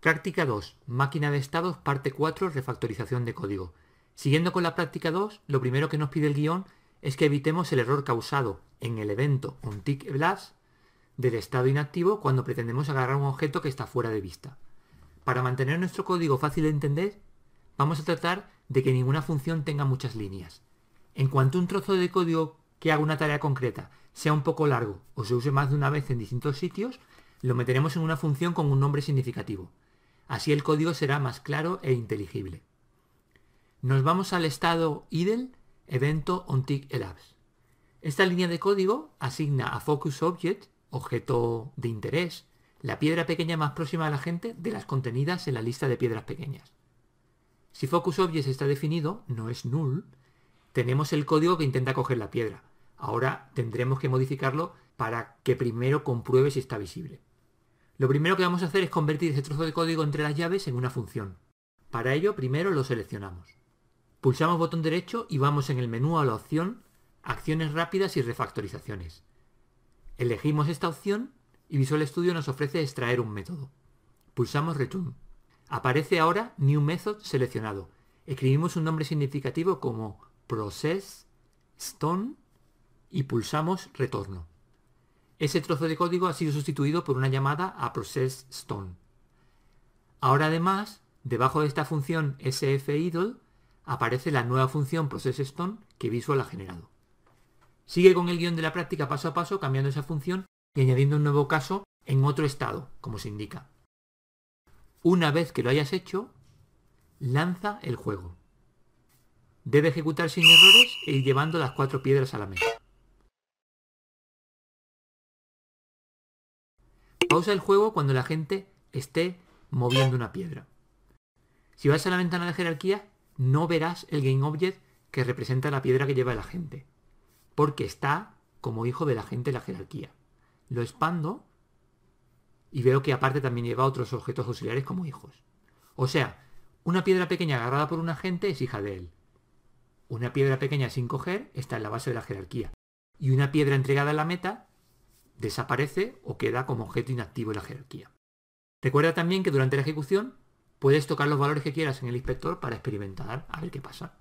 Práctica 2. Máquina de estados, parte 4, refactorización de código. Siguiendo con la práctica 2, lo primero que nos pide el guión es que evitemos el error causado en el evento blast del estado inactivo cuando pretendemos agarrar un objeto que está fuera de vista. Para mantener nuestro código fácil de entender, vamos a tratar de que ninguna función tenga muchas líneas. En cuanto un trozo de código que haga una tarea concreta sea un poco largo o se use más de una vez en distintos sitios, lo meteremos en una función con un nombre significativo. Así el código será más claro e inteligible. Nos vamos al estado idle, evento tick Esta línea de código asigna a FocusObject, objeto de interés, la piedra pequeña más próxima a la gente de las contenidas en la lista de piedras pequeñas. Si focus está definido, no es null, tenemos el código que intenta coger la piedra. Ahora tendremos que modificarlo para que primero compruebe si está visible. Lo primero que vamos a hacer es convertir ese trozo de código entre las llaves en una función. Para ello, primero lo seleccionamos. Pulsamos botón derecho y vamos en el menú a la opción Acciones rápidas y refactorizaciones. Elegimos esta opción y Visual Studio nos ofrece extraer un método. Pulsamos Return. Aparece ahora New Method seleccionado. Escribimos un nombre significativo como Process Stone y pulsamos Retorno. Ese trozo de código ha sido sustituido por una llamada a process stone. Ahora además, debajo de esta función sfidle aparece la nueva función process stone que Visual ha generado. Sigue con el guión de la práctica paso a paso cambiando esa función y añadiendo un nuevo caso en otro estado, como se indica. Una vez que lo hayas hecho, lanza el juego. Debe ejecutar sin errores e ir llevando las cuatro piedras a la mesa. Pausa el juego cuando la gente esté moviendo una piedra. Si vas a la ventana de jerarquía, no verás el GameObject que representa la piedra que lleva la gente, porque está como hijo de la gente en la jerarquía. Lo expando y veo que aparte también lleva otros objetos auxiliares como hijos. O sea, una piedra pequeña agarrada por un agente es hija de él. Una piedra pequeña sin coger está en la base de la jerarquía. Y una piedra entregada a la meta desaparece o queda como objeto inactivo en la jerarquía. Recuerda también que durante la ejecución puedes tocar los valores que quieras en el inspector para experimentar a ver qué pasa.